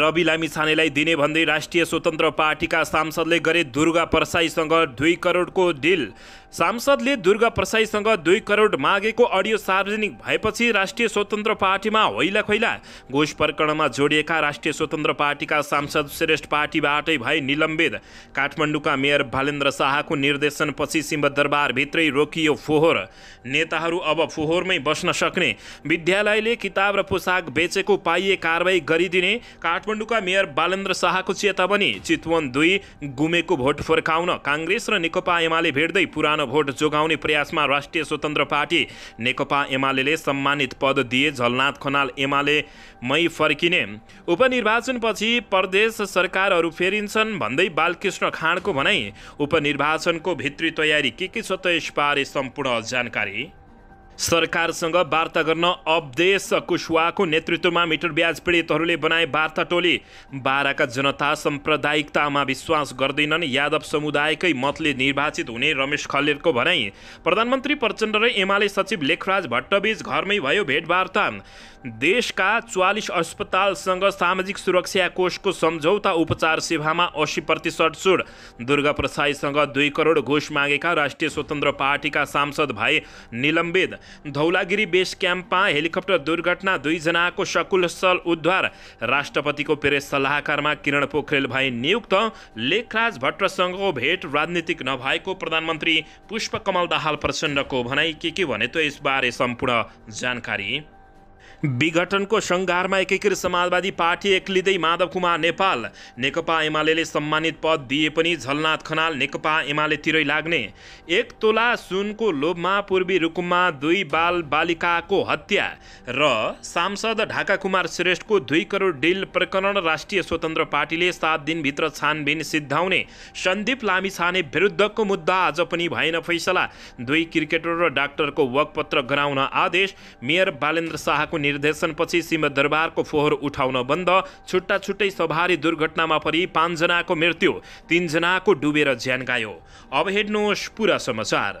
रवि लामिछानेलाई दिने भन्दै राष्ट्रिय स्वतन्त्र पार्टीका सांसदले गरे दुर्गा प्रसाईसँग दुई करोडको डिल सांसदले दुर्गा प्रसाईसँग दुई करोड मागेको अडियो सार्वजनिक भएपछि राष्ट्रिय स्वतन्त्र पार्टीमा होइला खैला घुस प्रकरणमा जोडिएका राष्ट्रिय स्वतन्त्र पार्टीका सांसद श्रेष्ठ पार्टीबाटै भए निलम्बित काठमाडौँका मेयर भालेन्द्र शाहको निर्देशनपछि सिंहदरबारभित्रै रोकियो फोहोर नेताहरू अब फोहोरमै बस्न सक्ने विद्यालयले किताब र पोसाक बेचेको पाइए कारवाही गरिदिने काठ काठमाडौँका मेयर बालेन्द्र शाहको चेतावनी चितवन दुई गुमेको भोट फर्काउन काङ्ग्रेस र नेकपा एमाले भेट्दै पुरानो भोट जोगाउने प्रयासमा राष्ट्रिय स्वतन्त्र पार्टी नेकपा एमाले सम्मानित पद दिए झलनाथ खनाल एमाले मै फर्किने उपनिर्वाचनपछि प्रदेश सरकारहरू फेरिन्छन् भन्दै बालकृष्ण खाँडको भनाई उपनिर्वाचनको भित्री तयारी के के छ त यसबारे सम्पूर्ण जानकारी सरकारसँग वार्ता गर्न अवदेश कुशवाहाको नेतृत्वमा मिटर ब्याज पीडितहरूले बनाए वार्ता टोली बाह्रका जनता साम्प्रदायिकतामा विश्वास गर्दैनन् यादव समुदायकै मतले निर्वाचित हुने रमेश खल्लेरको भनाई प्रधानमन्त्री प्रचण्ड र एमाले सचिव लेखराज भट्टबीच घरमै भयो भेटवार्ता देशका चुवालिस अस्पतालसँग सामाजिक सुरक्षा कोषको सम्झौता उपचार सेवामा असी प्रतिशत छुट दुर्गा प्रसाईसँग दुई करोड घुस मागेका राष्ट्रिय स्वतन्त्र पार्टीका सांसद भाइ निलम्बित धौलागिरी बेस क्याम्पमा हेलिकप्टर दुर्घटना दुईजनाको सकुलस्थल उद्धार राष्ट्रपतिको प्रेस सल्लाहकारमा किरण पोखरेल भाइ नियुक्त लेखराज भट्टसँगको भेट राजनीतिक नभएको प्रधानमन्त्री पुष्पकमल दाहाल प्रचण्डको भनाई के के भने त यसबारे सम्पूर्ण जानकारी विघटनको सङ्घारमा एकीकृत समाजवादी पार्टी एक्लिँदै माधव कुमार नेपाल नेकपा एमाले सम्मानित पद दिए पनि झलनाथ खनाल नेकपा एमालेतिरै लाग्ने एक तोला सुनको लोभमा पूर्वी रुकुममा दुई बाल बालिकाको हत्या र सांसद ढाका कुमार श्रेष्ठको दुई करोड डिल प्रकरण राष्ट्रिय स्वतन्त्र पार्टीले सात दिनभित्र छानबिन सिद्धाउने सन्दीप लामिछाने विरुद्धको मुद्दा आज पनि भएन फैसला दुई क्रिकेटर र डाक्टरको वकपत्र गराउन आदेश मेयर बालेन्द्र शाहको निर्देशनपछि दरबारको फोहोर उठाउन बन्द छुट्टा छुट्टै सवारी दुर्घटनामा परि पाँचजनाको मृत्यु तिनजनाको डुबेर ज्यान गायो अब हेर्नुहोस् पुरा समाचार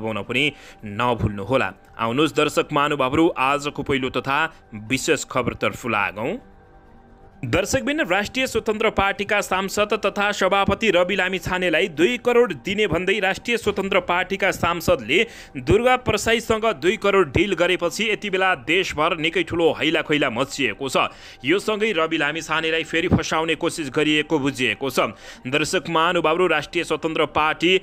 दबाउन पनि नभुल्नुहोला आउनुहोस् दर्शक महानुभावहरू आजको पहिलो तथा विशेष खबरतर्फ लागौँ दर्शकबिन राष्ट्रिय स्वतन्त्र पार्टीका सांसद तथा सभापति रवि लामी छानेलाई दुई करोड दिने भन्दै राष्ट्रिय स्वतन्त्र पार्टीका सांसदले दुर्गा प्रसाईसँग दुई करोड डिल गरेपछि यति बेला देशभर निकै ठुलो हैलाखैला मचिएको छ यो सँगै रवि लामी छानेलाई फेरि फसाउने कोसिस गरिएको बुझिएको छ दर्शक महानुभावहरू राष्ट्रिय स्वतन्त्र पार्टी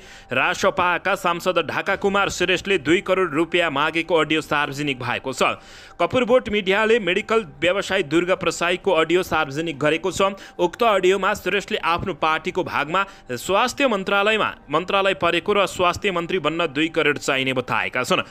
रासपाका सांसद ढाका कुमार श्रेष्ठले दुई करोड रुपियाँ मागेको अडियो सार्वजनिक भएको छ कपुरबोट मिडियाले मेडिकल व्यवसायी दुर्गा प्रसाईको अडियो सार्वजनिक सार्वजनिक गरेको छ उक्त अडियोमा सुरेशले आफ्नो पार्टीको भागमा स्वास्थ्य मन्त्रालयमा मन्त्रालय परेको र स्वास्थ्य मन्त्री बन्न दुई करोड चाहिने बताएका छन्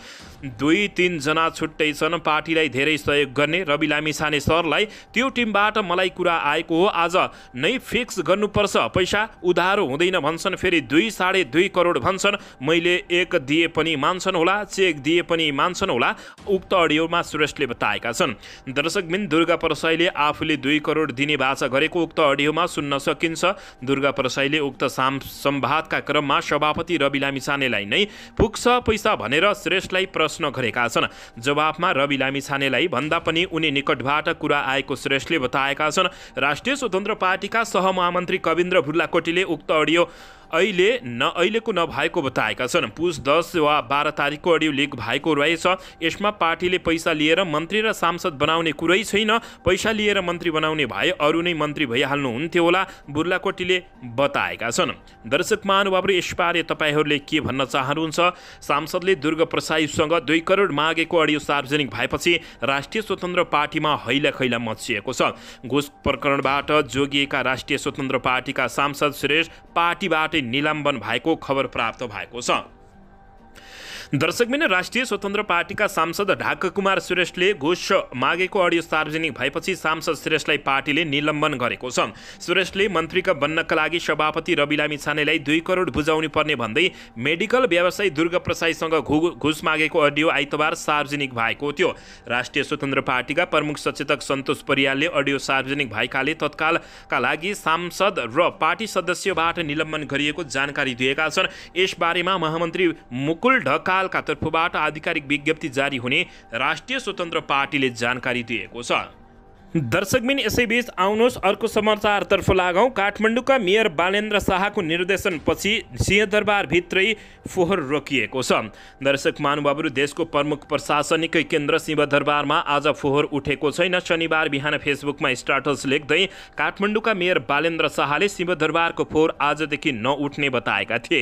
दुई तिनजना छुट्टै छन् पार्टीलाई धेरै सहयोग गर्ने रवि लामिछाने सरलाई त्यो टिमबाट मलाई कुरा आएको हो आज नै फिक्स गर्नुपर्छ पैसा उधारो हुँदैन भन्छन् फेरि दुई साढे दुई करोड भन्छन् मैले एक दिए पनि मान्छन् होला चेक दिए पनि मान्छन् होला उक्त अडियोमा सुरेशले बताएका छन् दर्शकबिन दुर्गा परसाईले आफूले दुई करोड जोड दिने भाषा गरेको उक्त अडियोमा सुन्न सकिन्छ दुर्गा प्रसाईले उक्त साम सम्वादका क्रममा सभापति रवि लामिछानेलाई नै पुग्छ पैसा भनेर श्रेष्ठलाई प्रश्न गरेका छन् जवाफमा रवि लामिछानेलाई भन्दा पनि उनी निकटबाट कुरा आएको श्रेष्ठले बताएका छन् राष्ट्रिय स्वतन्त्र पार्टीका सहमहामन्त्री कविन्द्र भुल्लाकोटीले उक्त अडियो अहिले न अहिलेको नभएको बताएका छन् पुस दस वा बाह्र तारिकको अडियो लिक भएको रहेछ यसमा पार्टीले पैसा लिएर मन्त्री र सांसद बनाउने कुरै छैन पैसा लिएर मन्त्री बनाउने भए अरू नै मन्त्री भइहाल्नुहुन्थ्यो होला बुर्लाकोटीले बताएका छन् दर्शक महानुभावहरू यसबारे तपाईँहरूले के भन्न चाहनुहुन्छ सांसदले दुर्गा प्रसाईसँग दुई करोड मागेको अडियो सार्वजनिक भएपछि राष्ट्रिय स्वतन्त्र पार्टीमा हैला खैला मचिएको छ घुस प्रकरणबाट जोगिएका राष्ट्रिय स्वतन्त्र पार्टीका सांसद सुरेश पार्टीबाट निलम्बन भएको खबर प्राप्त भएको छ दर्शक मिन राष्ट्रिय स्वतन्त्र पार्टीका सांसद ढाक कुमार सुरेशले घोष मागेको अडियो सार्वजनिक भएपछि सांसद सुरेशलाई पार्टीले निलम्बन गरेको छ सुरेशले मन्त्रीका बन्नका लागि सभापति रवि लामी छानेलाई दुई करोड बुझाउनु पर्ने भन्दै मेडिकल व्यवसायी दुर्गा प्रसाईसँग घुस मागेको अडियो आइतबार सार्वजनिक भएको थियो राष्ट्रिय स्वतन्त्र पार्टीका प्रमुख सचेतक सन्तोष परियालले अडियो सार्वजनिक भएकाले तत्कालका लागि सांसद र पार्टी सदस्यबाट निलम्बन गरिएको जानकारी दिएका छन् यसबारेमा महामन्त्री मुकुल ढका नेपालका तर्फबाट आधिकारिक विज्ञप्ति जारी हुने राष्ट्रिय स्वतन्त्र पार्टीले जानकारी दिएको छ दर्शकबिन यसैबीच आउनुहोस् अर्को समाचारतर्फ लागौँ काठमाडौँका मेयर बालेन्द्र शाहको निर्देशनपछि सिंहदरबारभित्रै फोहोर रोकिएको छ दर्शक महानुभावहरू देशको प्रमुख प्रशासनिक केन्द्र सिंहदरबारमा आज फोहोर उठेको छैन शनिबार बिहान फेसबुकमा स्टाटस लेख्दै काठमाडौँका मेयर बालेन्द्र शाहले सिंहदरबारको फोहोर आजदेखि नउठ्ने बताएका थिए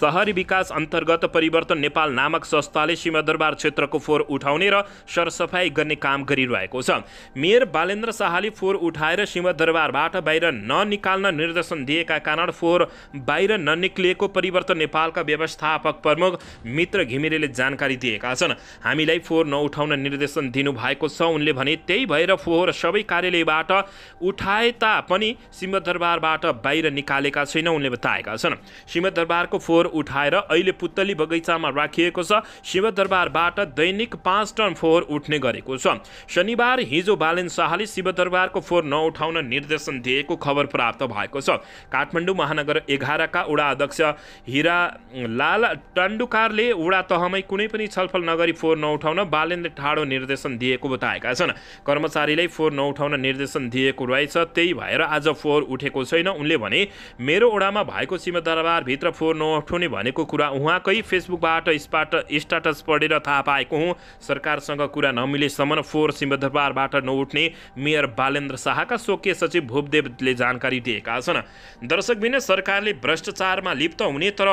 सहरी विकास अन्तर्गत परिवर्तन नेपाल नामक संस्थाले सिंहदरबार क्षेत्रको फोहोर उठाउने र सरसफाई गर्ने काम गरिरहेको छ मेयर बालेन्द्र नरेन्द्र शाहले फोहोर उठाएर सिंहदरबारबाट बाहिर ननिकाल्न निर्देशन दिएका कारण फोहोर बाहिर ननिक्लिएको परिवर्तन नेपालका व्यवस्थापक प्रमुख मित्र घिमिरेले जानकारी दिएका छन् हामीलाई फोहोर नउठाउन निर्देशन दिनुभएको छ उनले भने त्यही भएर फोहोर सबै कार्यालयबाट उठाए तापनि सिंहदरबारबाट बाहिर निकालेका छैन उनले बताएका छन् सिंहदरबारको फोहोर उठाएर अहिले पुत्तली बगैँचामा राखिएको छ सिंहदरबारबाट दैनिक पाँच टन फोहोर उठ्ने गरेको छ शनिबार हिजो बालेन शाह शाहले शिवदरबारको फोहोर नउठाउन निर्देशन दिएको खबर प्राप्त भएको छ काठमाडौँ महानगर एघारका उडा अध्यक्ष हिरा लाल टन्डुकारले वडा तहमै कुनै पनि छलफल नगरी फोहोर नउठाउन बालेन्द्र ठाडो निर्देशन दिएको बताएका छन् कर्मचारीलाई फोहोर नउठाउन निर्देशन दिएको रहेछ त्यही भएर आज फोहोर उठेको छैन उनले भने मेरो ओडामा भएको सिमदरबारभित्र फोहोर नउठाउने भनेको कुरा उहाँकै फेसबुकबाट स्पाट स्टाटस पढेर थाहा पाएको हुँ सरकारसँग कुरा नमिलेसम्म फोहोर सिमदरबारबाट नउठ्ने मेयर बालेन्द्र शाहका स्वकीय सचिव भूपदेवले जानकारी दिएका छन् दर्शकबिन सरकारले भ्रष्टाचारमा लिप्त हुने तर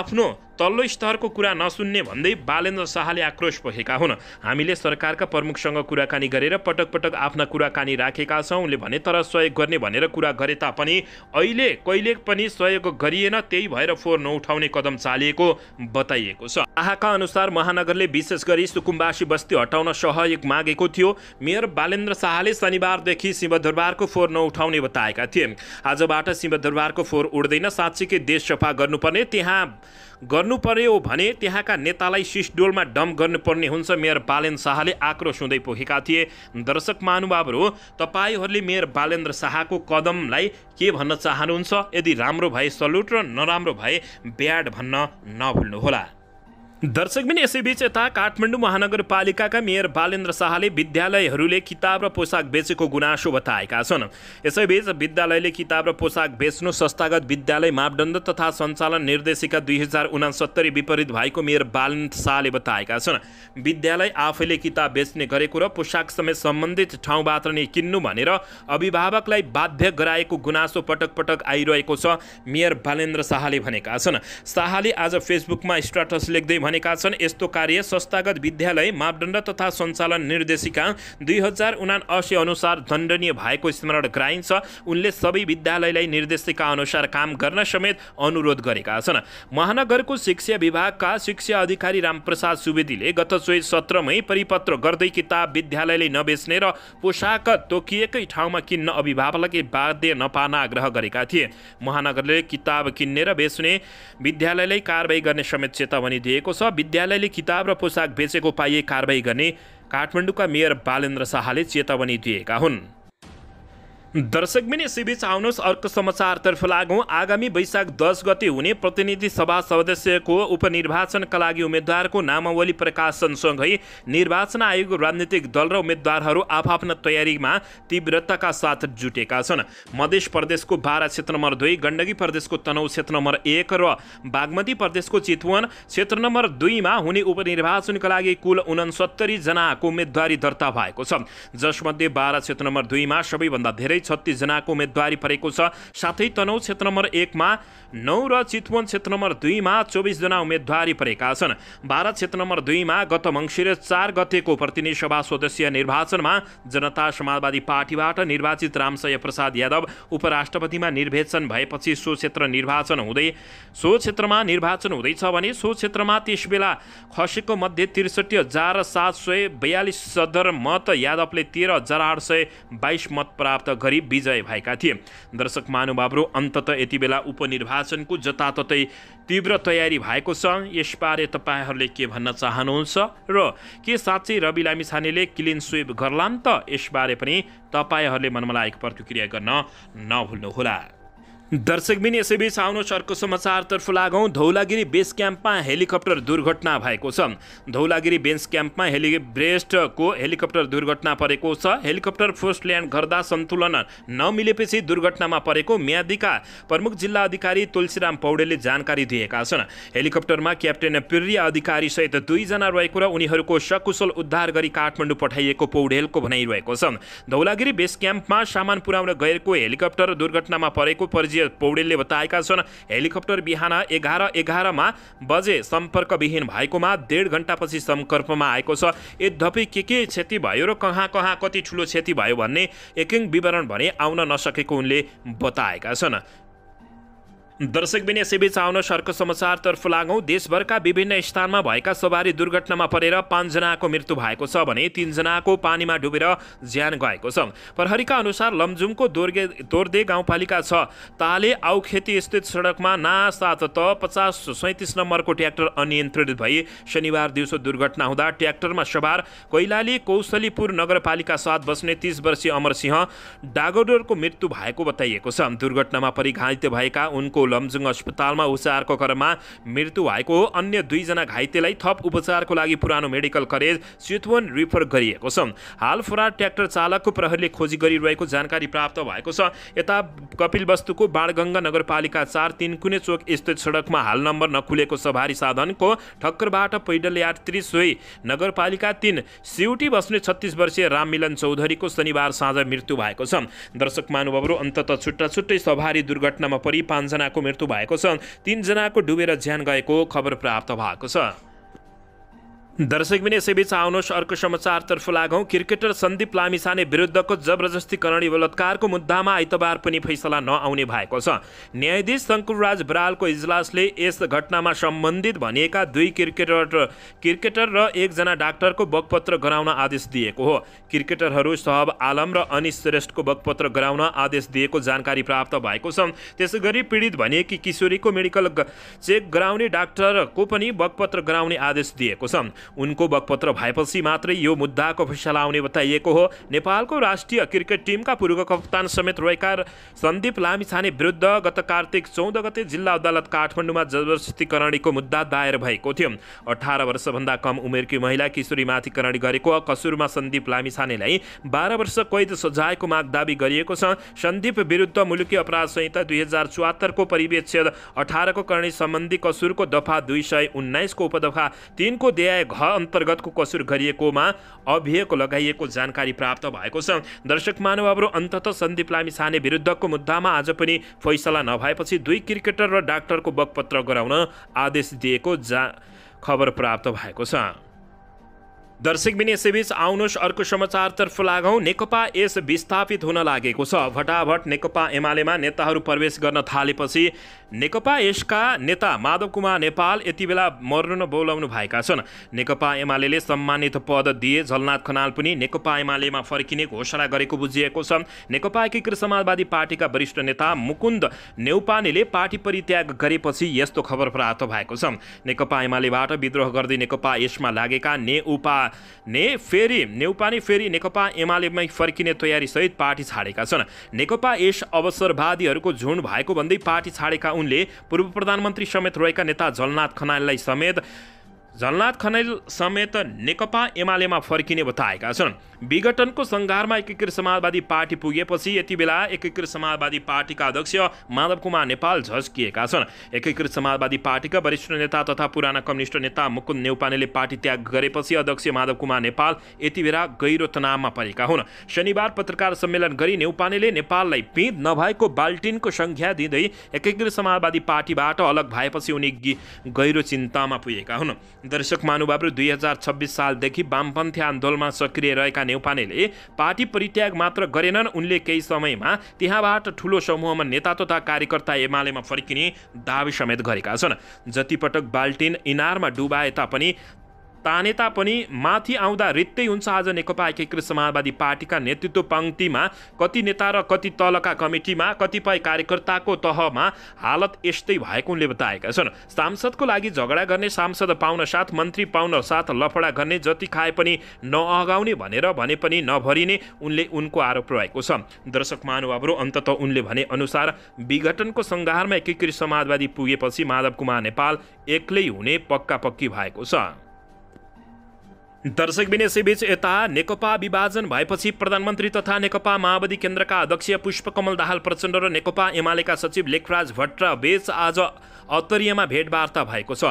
आफ्नो तल्लो स्तरको कुरा नसुन्ने भन्दै बालेन्द्र शाहले आक्रोश पोखेका हुन् हामीले सरकारका प्रमुखसँग कुराकानी गरेर पटक पटक आफ्ना कुराकानी राखेका छौँ उनले भने तर सहयोग गर्ने भनेर कुरा गरे तापनि अहिले कहिले पनि सहयोग गरिएन त्यही भएर फोहोर नउठाउने कदम चालिएको बताइएको छ आहाका अनुसार महानगरले विशेष गरी सुकुम्बासी बस्ती हटाउन सहयोग मागेको थियो मेयर बालेन्द्र शाहले शनिबारदेखि सिंहदरबारको फोहोर नउठाउने बताएका थिए आजबाट सिंहदरबारको फोहोर उड्दैन साँच्चीकै देश सफा गर्नुपर्ने त्यहाँ गर्नु पर्यो भने त्यहाँका नेतालाई सिसडोलमा डम्प गर्नुपर्ने हुन्छ मेयर बालेन्द्र शाहले आक्रोश हुँदै पोखेका थिए दर्शक महानुभावहरू तपाईँहरूले मेयर बालेन्द्र शाहको कदमलाई के भन्न चाहनुहुन्छ यदि राम्रो भए सल्युट र नराम्रो भए ब्याड भन्न नभुल्नुहोला दर्शकबिन यसैबीच यता काठमाडौँ महानगरपालिकाका मेयर बालेन्द्र शाहले विद्यालयहरूले किताब र पोसाक बेचेको गुनासो बताएका छन् यसैबीच विद्यालयले किताब र पोसाक बेच्नु संस्थागत विद्यालय मापदण्ड तथा सञ्चालन निर्देशिका दुई हजार उनासत्तरी विपरीत भएको मेयर बालेन्द्र शाहले बताएका छन् विद्यालय आफैले किताब बेच्ने गरेको र पोसाक समेत सम्बन्धित ठाउँबाट नै किन्नु भनेर अभिभावकलाई बाध्य गराएको गुनासो पटक पटक आइरहेको छ मेयर बालेन्द्र शाहले भनेका छन् शाहले आज फेसबुकमा स्ट्याटस लेख्दै भनेका छन् यस्तो कार्य संस्थागत विद्यालय मापदण्ड तथा सञ्चालन निर्देशिका दुई हजार उना असी अनुसार दण्डनीय भएको स्मरण गराइन्छ उनले सबै विद्यालयलाई निर्देशिका अनुसार काम गर्न समेत अनुरोध गरेका छन् महानगरको शिक्षा विभागका शिक्षा अधिकारी रामप्रसाद सुवेदीले गत सोही सत्रमै परिपत्र गर्दै किताब विद्यालयले नबेच्ने र पोसाक तोकिएकै ठाउँमा किन्न अभिभावकले बाध्य नपार्न आग्रह गरेका थिए महानगरले किताब किन्ने र बेच्ने विद्यालयलाई कारवाही गर्ने समेत चेतावनी दिएको छ विद्यालयले किताब र पोसाक बेचेको पाइए कारवाही गर्ने काठमाडौँका मेयर बालेन्द्र शाहले चेतावनी दिएका हुन् दर्शक मिनी सिबिच आउनुहोस् अर्को समाचारतर्फ लागौँ आगामी वैशाख दस गते हुने प्रतिनिधि सभा सदस्यको उपनिर्वाचनका लागि उम्मेद्वारको नामावली प्रकाशनसँगै निर्वाचन आयोग राजनीतिक दल र उम्मेद्वारहरू आफआफ्ना तयारीमा तीव्रताका साथ जुटेका छन् मधेस प्रदेशको बाह्र क्षेत्र नम्बर दुई गण्डकी प्रदेशको तनौ क्षेत्र नम्बर एक र बागमती प्रदेशको चितवन क्षेत्र नम्बर दुईमा हुने उपनिर्वाचनका लागि कुल उनसत्तरी जनाको उम्मेदवारी दर्ता भएको छ जसमध्ये बाह्र क्षेत्र नम्बर दुईमा सबैभन्दा धेरै जनाको उम्मेदवारी परेको छ साथै तनौ क्षेत्र नम्बर एकमा नौ र चितवन क्षेत्र नम्बर दुईमा चौबिसजना उम्मेदवारी परेका छन् बाह्र क्षेत्र नम्बर दुईमा गत मङ्सिर चार गतेको प्रतिनिधि सभा सदस्य निर्वाचनमा जनता समाजवादी पार्टीबाट निर्वाचित रामसय प्रसाद यादव उपराष्ट्रपतिमा निर्वाचन भएपछि सो क्षेत्र निर्वाचन हुँदै सो क्षेत्रमा निर्वाचन हुँदैछ भने सो क्षेत्रमा त्यसबेला खसेको मध्ये त्रिसठी हजार सात सय बयालिस सदर मत यादवले तेह्र हजार आठ सय बाइस मत प्राप्त गरे गरी विजय भएका थिए दर्शक महानुभावहरू अन्तत यति बेला उपनिर्वाचनको जताततै तीव्र तयारी भएको छ यसबारे तपाईँहरूले के भन्न चाहनुहुन्छ र के साँच्चै रवि लामिछानेले क्लिन स्विप गर्लान् त यसबारे पनि तपाईँहरूले मनमा लागेको प्रतिक्रिया गर्न नभुल्नुहोला दर्शकबिन यसैबीच आउनु अर्को समाचारतर्फ लागौँ धौलागिरी बेस क्याम्पमा हेलिकप्टर दुर्घटना भएको छ धौलागिरी बेस क्याम्पमा हेलि ब्रेस्टको हेलिकप्टर दुर्घटना परेको छ हेलिकप्टर फोर्स ल्यान्ड गर्दा सन्तुलन नमिलेपछि दुर्घटनामा परेको म्यादीका प्रमुख जिल्ला अधिकारी तुलसीराम पौडेलले जानकारी दिएका छन् हेलिकप्टरमा क्याप्टेन अधिकारी सहित दुईजना रहेको र उनीहरूको सकुशल उद्धार गरी काठमाडौँ पठाइएको पौडेलको भनाइरहेको छ धौलागिरी बेस क्याम्पमा सामान पुर्याउन गएको हेलिकप्टर दुर्घटनामा परेको विजय पौडेलले बताएका छन् हेलिकप्टर बिहान एघार एघारमा बजे सम्पर्कविहीन भएकोमा डेढ घन्टापछि सम्पर्कमा आएको छ यद्यपि के के क्षति भयो र कहाँ कहाँ कति ठुलो क्षति भयो भन्ने एकिङ विवरण भने आउन नसकेको उनले बताएका छन् दर्शक बिन यसैबीच आउन सर्क समाचारतर्फ लागौँ देशभरका विभिन्न स्थानमा भएका सवारी दुर्घटनामा परेर पाँचजनाको मृत्यु भएको छ भने तिनजनाको पानीमा डुबेर ज्यान गएको छ प्रहरीका अनुसार लमजुङको दोर्गे दोर्दे गाउँपालिका छ ताले आउखेती स्थित सडकमा ना सात त पचास सैँतिस नम्बरको ट्र्याक्टर अनियन्त्रित भई शनिबार दिउँसो दुर्घटना हुँदा ट्र्याक्टरमा सवार कैलाली कौशलीपुर नगरपालिका साथ बस्ने तिस वर्षीय अमरसिंह डागोडोरको मृत्यु भएको बताइएको छ दुर्घटनामा परि घाइते भएका उनको लमजुङ अस्पतालमा उपचारको क्रममा मृत्यु भएको अन्य दुईजना घाइतेलाई थप उपचारको लागि पुरानो मेडिकल कलेज चितवन रिफर गरिएको छ हाल फरार ट्र्याक्टर चालकको प्रहरीले खोजी गरिरहेको जानकारी प्राप्त भएको छ यता कपिल वस्तुको बाणगङ्गा नगरपालिका चार तिनकुने चोक स्थित सडकमा हाल नम्बर नखुलेको सवारी साधनको ठक्करबाट पैदल यात्री सोही नगरपालिका तिन सिउटी बस्ने छत्तिस वर्षीय राममिलन चौधरीको शनिबार साँझ मृत्यु भएको छ दर्शक महानुभावहरू अन्तत छुट्टा छुट्टै सवारी दुर्घटनामा परि पाँचजना जनाको मृत्यु भएको छ तिनजनाको डुबेर ज्यान गएको खबर प्राप्त भएको छ दर्शक दर्शकबिन यसैबीच आउनुहोस् अर्को समाचारतर्फ लागौँ क्रिकेटर सन्दीप लामिसाने विरुद्धको जबरजस्तीकरणी बलात्कारको मुद्दामा आइतबार पनि फैसला नआउने भएको छ न्यायाधीश शङ्कुरराज बरालको इजलासले यस घटनामा सम्बन्धित भनिएका दुई क्रिकेटर क्रिकेटर र एकजना डाक्टरको बकपत्र गराउन आदेश दिएको हो क्रिकेटरहरू सहब आलम र अनिश श्रेष्ठको बकपत्र गराउन आदेश दिएको जानकारी प्राप्त भएको छ त्यसै गरी पीडित भनिएकी किशोरीको मेडिकल चेक गराउने डाक्टरको पनि बकपत्र गराउने आदेश दिएको छ उनको बकपत्र भएपछि मात्रै यो मुद्दाको फैसला आउने बताइएको हो नेपालको राष्ट्रिय क्रिकेट टिमका पूर्व कप्तान समेत रहेका सन्दीप लामिछाने विरुद्ध गत कार्तिक चौध गते जिल्ला अदालत काठमाडौँमा जबरजस्तीकरणीको मुद्दा दायर भएको थियो अठार वर्षभन्दा कम उमेरकी महिला किशोरीमाथि करणी गरेको कसुरमा सन्दीप लामिछानेलाई बाह्र वर्ष कैद सजायको माग दावी गरिएको छ सन्दीप विरुद्ध मुलुकी अपराध संहिता दुई हजार चौहत्तरको परिवेक्षेद अठारको करणी सम्बन्धी कसुरको दफा दुई सय उन्नाइसको उपदफा तिनको देय ह अन्तर्गतको कसुर गरिएकोमा अभियोग लगाइएको जानकारी प्राप्त भएको छ दर्शक मानवहरू अन्तत सन्दीप लामी लामिछाने विरुद्धको मुद्दामा आज पनि फैसला नभएपछि दुई क्रिकेटर र डाक्टरको बकपत्र गराउन आदेश दिएको जा खबर प्राप्त भएको छ दर्शक दर्शकबिन यसैबीच आउनुहोस् अर्को समाचारतर्फ लागौँ नेकपा यस विस्थापित हुन लागेको छ भटाभट नेकपा एमालेमा नेताहरू प्रवेश गर्न थालेपछि नेकपा यसका नेता माधव कुमार नेपाल यति बेला मर्न बोलाउनु भएका छन् नेकपा एमाले सम्मानित पद दिए झलनाथ खनाल पनि नेकपा एमालेमा फर्किने घोषणा गरेको बुझिएको छ नेकपा एकीकृत समाजवादी पार्टीका वरिष्ठ नेता मुकुन्द नेउपानेले पार्टी परित्याग गरेपछि यस्तो खबर प्राप्त भएको छ नेकपा एमालेबाट विद्रोह गर्दै नेकपा यसमा लागेका नेउपा ने फेरि नेउपाने फेरि नेकपा एमालेमै फर्किने तयारीसहित पार्टी छाडेका छन् नेकपा यस अवसरवादीहरूको झुन्ड भएको भन्दै पार्टी छाडेका उनले पूर्व प्रधानमन्त्री समेत रहेका नेता झलनाथ खनाललाई समेत झलनाथ खनाल समेत नेकपा एमालेमा फर्किने बताएका छन् विघटनको सङ्घारमा एकीकृत समाजवादी पार्टी पुगेपछि यति बेला एकीकृत समाजवादी पार्टीका अध्यक्ष माधव कुमार नेपाल झस्किएका छन् एकीकृत समाजवादी पार्टीका वरिष्ठ नेता तथा पुराना कम्युनिष्ट नेता मुकुन्द नेउपानेले पार्टी त्याग गरेपछि अध्यक्ष माधव कुमार नेपाल यति बेला गहिरो तनावमा परेका हुन् शनिबार पत्रकार सम्मेलन गरी नेउपानेले नेपाललाई पिँध नभएको बाल्टिनको सङ्ख्या दिँदै एकीकृत समाजवादी पार्टीबाट अलग भएपछि उनी गहिरो चिन्तामा पुगेका हुन् दर्शक महानुभावहरू दुई हजार छब्बिस सालदेखि वामपन्थी आन्दोलनमा सक्रिय रहेका नेउपानेले पार्टी परित्याग मात्र गरेनन् उनले केही समयमा त्यहाँबाट ठुलो समूहमा नेता तथा कार्यकर्ता एमालेमा फर्किने दावी समेत गरेका छन् जतिपटक बाल्टिन इनारमा डुबाए तापनि ताने तापनि माथि आउँदा रित्तै हुन्छ आज नेकपा एकीकृत समाजवादी पार्टीका नेतृत्व पङ्क्तिमा कति नेता र कति तलका कमिटीमा कतिपय कार्यकर्ताको तहमा हालत यस्तै भएको उनले बताएका छन् सांसदको लागि झगडा गर्ने सांसद पाउन साथ मन्त्री पाउन साथ लफडा गर्ने जति खाए पनि नअगाउने भनेर भने पनि नभरिने उनले उनको आरोप रहेको छ दर्शक महानुभावहरू अन्तत उनले भने अनुसार विघटनको सङ्घारमा एकीकृत समाजवादी पुगेपछि माधव कुमार नेपाल एक्लै हुने पक्का पक्की भएको छ दर्शक दर्शकबिन बीच यता नेकपा विभाजन भएपछि प्रधानमन्त्री तथा नेकपा माओवादी केन्द्रका अध्यक्ष पुष्पकमल दाहाल प्रचण्ड र नेकपा एमालेका सचिव लेखराज भट्ट बेच आज अत्तरीयमा भेटवार्ता भएको छ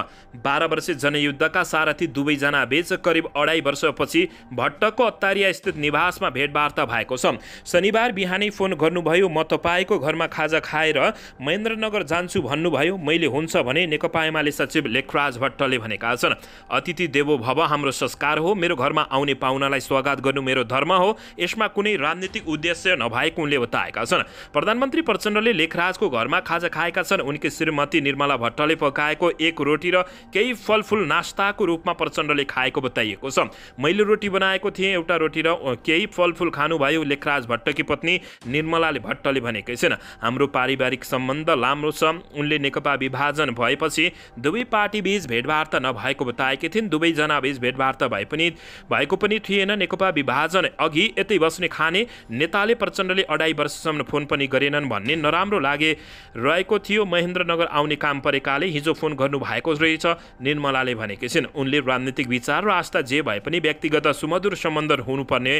बाह्र वर्ष जनयुद्धका सारथी दुवैजना बेच करिब अढाई वर्षपछि भट्टको अत्तारिया स्थित निवासमा भेटवार्ता भएको छ शनिबार बिहानै फोन गर्नुभयो म तपाईँको घरमा खाजा खाएर महेन्द्रनगर जान्छु भन्नुभयो मैले हुन्छ भने नेकपा एमाले सचिव लेखराज भट्टले भनेका छन् अतिथि देवो भव हाम्रो संस्कार अधिकार हो मेरो घरमा आउने पाहुनालाई स्वागत गर्नु मेरो धर्म हो यसमा कुनै राजनीतिक उद्देश्य नभएको उनले बताएका छन् प्रधानमन्त्री प्रचण्डले लेखराजको घरमा खाजा खाएका छन् उनकी श्रीमती निर्मला भट्टले पकाएको एक रोटी र केही फलफुल नास्ताको रूपमा प्रचण्डले खाएको बताइएको छ मैले रोटी बनाएको थिएँ एउटा रोटी र केही फलफुल खानुभयो लेखराज भट्टकी पत्नी निर्मलाले भट्टले भनेकै छन् हाम्रो पारिवारिक सम्बन्ध लाम्रो छ उनले नेकपा विभाजन भएपछि दुवै पार्टीबीच भेटवार्ता नभएको बताएकी थिइन् बीच भेटवार्ता भए भए पनि भएको पनि थिएन नेकपा विभाजन अघि यतै बस्ने खाने नेताले प्रचण्डले अढाई वर्षसम्म फोन पनि गरेनन् भन्ने नराम्रो लागे रहेको थियो महेन्द्रनगर आउने काम परेकाले हिजो फोन गर्नु भएको रहेछ निर्मलाले भनेकी छिन् उनले राजनीतिक विचार र आस्था जे भए पनि व्यक्तिगत सुमधुर सम्बन्ध हुनुपर्ने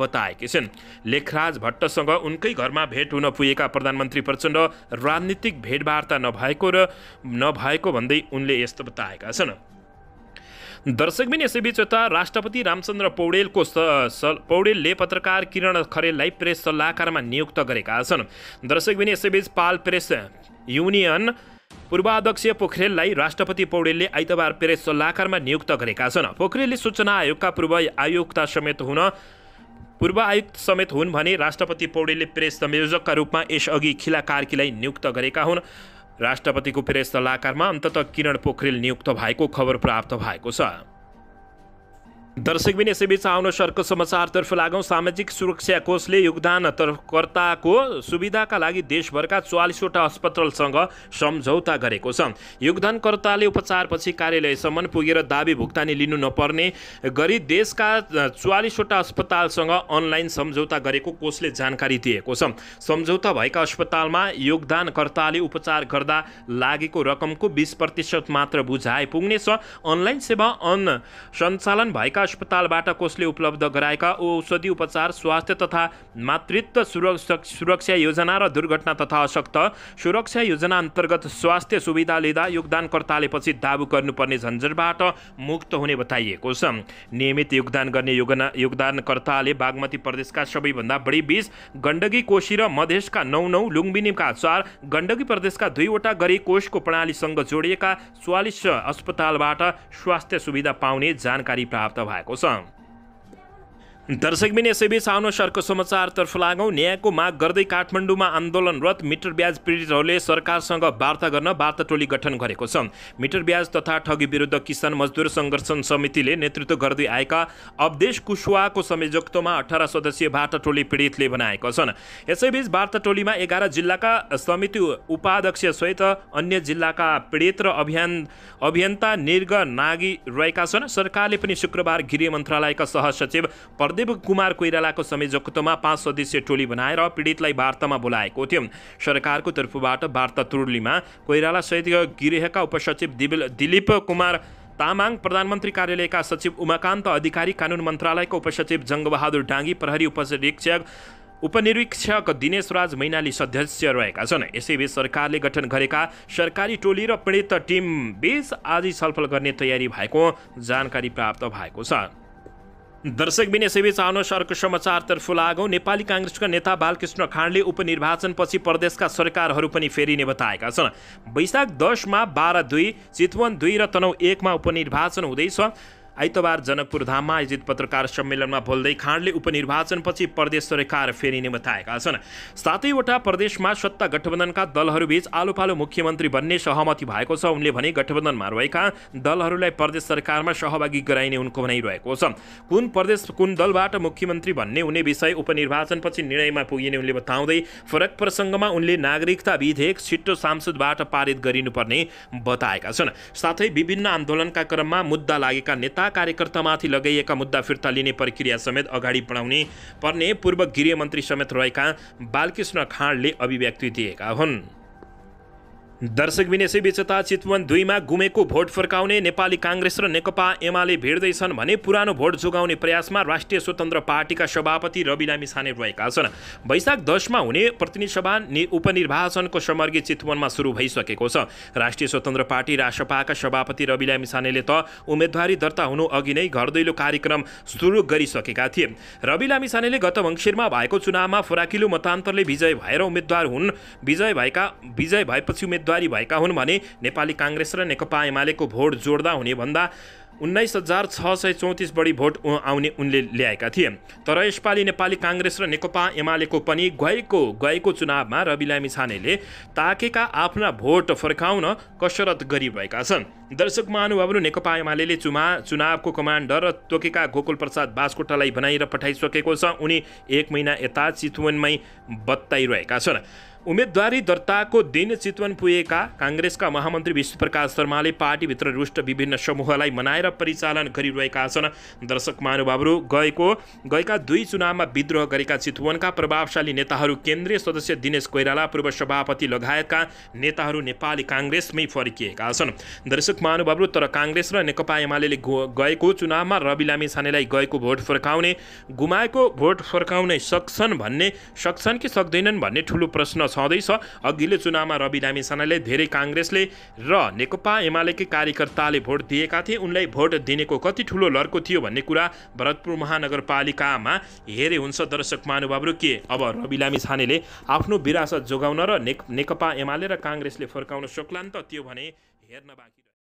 बताएकी छिन् लेखराज भट्टसँग उनकै घरमा भेट हुन पुगेका प्रधानमन्त्री प्रचण्ड राजनीतिक भेटवार्ता नभएको र नभएको भन्दै उनले यस्तो बताएका छन् दर्शकबिन यसैबीच यता राष्ट्रपति रामचन्द्र पौडेलको पौडेलले पत्रकार किरण खरेललाई प्रेस सल्लाहकारमा नियुक्त गरेका छन् दर्शकबिन यसैबीच पाल प्रेस युनियन पूर्वाध्यक्ष पोखरेललाई राष्ट्रपति पौडेलले आइतबार प्रेस सल्लाहकारमा नियुक्त गरेका छन् पोखरेलले सूचना आयोगका पूर्व आयुक्ता समेत हुन पूर्व आयुक्त समेत हुन् भने राष्ट्रपति पौडेलले प्रेस संयोजकका रूपमा यसअघि खिला कार्कीलाई नियुक्त गरेका हुन् राष्ट्रपतिको प्रेस सल्लाहकारमा अन्तत किरण पोखरेल नियुक्त भएको खबर प्राप्त भएको छ दर्शक बिन यसैबीच आउनु सरको समाचारतर्फ लागौँ सामाजिक सुरक्षा कोषले योगदानकर्ताको सुविधाका लागि देशभरका चौवालिसवटा अस्पतालसँग सम्झौता गरेको छ योगदानकर्ताले उपचारपछि कार्यालयसम्म पुगेर दाबी भुक्तानी लिनु नपर्ने गरी देशका चौवालिसवटा अस्पतालसँग अनलाइन सम्झौता गरेको कोषले जानकारी दिएको छ सम्झौता भएका अस्पतालमा योगदानकर्ताले उपचार गर्दा लागेको रकमको बिस प्रतिशत मात्र बुझाइ पुग्नेछ अनलाइन सेवा अन सञ्चालन भएका अस्पतालबाट कोषले उपलब्ध गराएका औषधि उपचार स्वास्थ्य तथा मातृत्व सुरक्षा योजना र दुर्घटना तथा अशक्त सुरक्षा योजना अन्तर्गत स्वास्थ्य सुविधा लिँदा योगदानकर्ताले पछि दाबु गर्नुपर्ने झन्झटबाट मुक्त हुने बताइएको छ नियमित योगदान गर्ने योगना योगदानकर्ताले बागमती प्रदेशका सबैभन्दा बढी बिस गण्डकी कोशी र मधेसका नौ नौ लुङबिनिमका चार गण्डकी प्रदेशका दुईवटा गरी कोषको प्रणालीसँग जोडिएका चौवालिस अस्पतालबाट स्वास्थ्य सुविधा पाउने जानकारी प्राप्त भयो 海国上。दर्शकबिन यसैबीच आउनु सरको समाचारतर्फ लागौँ न्यायको माग गर्दै काठमाडौँमा आन्दोलनरत मिटर ब्याज पीडितहरूले सरकारसँग वार्ता गर्न वार्ता टोली गठन गरेको छ मिटर ब्याज तथा ठगी विरुद्ध किसान मजदुर सङ्गठन समितिले नेतृत्व गर्दै आएका अवदेश कुशवाहाको संयोजकत्वमा अठार सदस्यीय वार्ता टोली पीडितले बनाएका छन् यसैबीच वार्ता टोलीमा एघार जिल्लाका समिति उपाध्यक्ष सहित अन्य जिल्लाका पीडित र अभियान अभियन्ता निर्ग नागी रहेका छन् सरकारले पनि शुक्रबार गृह मन्त्रालयका सहसचिव हरदेव कुमार कोइरालाको संयोजकत्वमा पाँच सदस्यीय टोली बनाएर पीडितलाई वार्तामा बोलाएको थियो सरकारको तर्फबाट वार्ता टोलीमा कोइराला सहित गृहका उपसचिव दिलीप कुमार तामाङ प्रधानमन्त्री कार्यालयका सचिव उमाकान्त अधिकारी कानुन मन्त्रालयको उपसचिव जङ्गबहादुर डाङ्गी प्रहरी उपनिरीक्षक उपनिरीक्षक दिनेश राज मैनाली सदस्य रहेका छन् यसैबीच सरकारले गठन गरेका सरकारी टोली र पीडित टिम बीच आज छलफल गर्ने तयारी भएको जानकारी प्राप्त भएको छ दर्शक बिने यसैबीच आउनुहोस् अर्को समाचारतर्फ लागौँ नेपाली काङ्ग्रेसका नेता बालकृष्ण खाँडले उपनिर्वाचनपछि प्रदेशका सरकारहरू पनि फेरिने बताएका छन् वैशाख दसमा बाह्र दुई चितवन दुई र तनौ एकमा उपनिर्वाचन हुँदैछ आइतबार जनकपुर धाममा आयोजित पत्रकार सम्मेलनमा बोल्दै खाँडले उपनिर्वाचनपछि प्रदेश सरकार फेरिने बताएका छन् सातैवटा प्रदेशमा सत्ता गठबन्धनका दलहरूबीच आलोपालो मुख्यमन्त्री बन्ने सहमति भएको छ उनले भने गठबन्धनमा रहेका दलहरूलाई प्रदेश सरकारमा सहभागी गराइने उनको भनाइ रहेको छ कुन प्रदेश कुन दलबाट मुख्यमन्त्री भन्ने हुने विषय उपनिर्वाचनपछि निर्णयमा पुगिने उनले बताउँदै फरक प्रसङ्गमा उनले नागरिकता विधेयक छिट्टो सांसदबाट पारित गरिनुपर्ने बताएका छन् साथै विभिन्न आन्दोलनका क्रममा मुद्दा लागेका नेता कार्यकर्तामाथि लगाइएका मुद्दा फिर्ता लिने प्रक्रिया समेत अगाडि बढाउने पर्ने पूर्व गृहमन्त्री समेत रहेका बालकृष्ण खाँडले अभिव्यक्ति दिएका हुन् दर्शक यसैबीच विचता चितवन दुईमा गुमेको भोट फर्काउने नेपाली काङ्ग्रेस र नेकपा एमाले भिड्दैछन् भने पुरानो भोट जोगाउने प्रयासमा राष्ट्रिय स्वतन्त्र पार्टीका सभापति रवि लामिछाने रहेका छन् वैशाख दसमा हुने प्रतिनिधि सभा उपनिर्वाचनको समर्गी चितवनमा सुरु भइसकेको छ राष्ट्रिय स्वतन्त्र पार्टी राष्ट्रपाका सभापति रवि लामिछानेले त उम्मेदवारी दर्ता हुनु अघि नै घर कार्यक्रम सुरु गरिसकेका थिए रवि लामिछानेले गत मङ्सिरमा भएको चुनावमा फराकिलो मतान्तरले विजय भएर उम्मेद्वार हुन् विजय भएका विजय भएपछि उम्मेद्वार उम्मेदवारी भएका हुन् भने नेपाली काङ्ग्रेस र नेकपा एमालेको भोट जोड्दा हुने भन्दा उन्नाइस हजार छ सय चौतिस बढी भोट आउने उनले ल्याएका थिए तर यसपालि नेपाली काङ्ग्रेस र नेकपा एमालेको पनि गएको गएको चुनावमा रवि लामी छानेले ताकेका आफ्ना भोट फर्काउन कसरत गरिरहेका छन् दर्शक महानुभावहरू नेकपा एमाले चुमा चुनावको कमान्डर र तोकेका गोकुल प्रसाद बासकोटालाई बनाएर पठाइसकेको छ उनी एक महिना यता चितवनमै बत्ताइरहेका छन् उम्मेदवारी दर्ताको दिन चितवन पुगेका काङ्ग्रेसका महामन्त्री विश्वप्रकाश शर्माले पार्टीभित्र रुष्ट विभिन्न समूहलाई मनाएर परिचालन गरिरहेका छन् दर्शक महानुभावहरू गएको गएका दुई चुनावमा विद्रोह गरेका चितवनका प्रभावशाली नेताहरू केन्द्रीय सदस्य दिनेश कोइराला पूर्व सभापति लगायतका नेताहरू नेपाली काङ्ग्रेसमै फर्किएका छन् दर्शक महानुभावहरू तर काङ्ग्रेस र नेकपा एमाले गएको चुनावमा रवि लामी छानेलाई गएको भोट फर्काउने गुमाएको भोट फर्काउनै सक्छन् भन्ने सक्छन् कि सक्दैनन् भन्ने ठुलो प्रश्न छँदैछ अघिल्लो चुनावमा रवि लामी धेरै काङ्ग्रेसले र नेकपा एमालेकै कार्यकर्ताले भोट दिएका थिए उनलाई भोट दिनेको कति ठुलो लड्को थियो भन्ने कुरा भरतपुर महानगरपालिकामा हेरे हुन्छ दर्शक महानुभावहरू के अब रवि लामी आफ्नो विरासत जोगाउन र नेकपा एमाले र काङ्ग्रेसले फर्काउन सक्ला नि त त्यो भने हेर्न बाँकी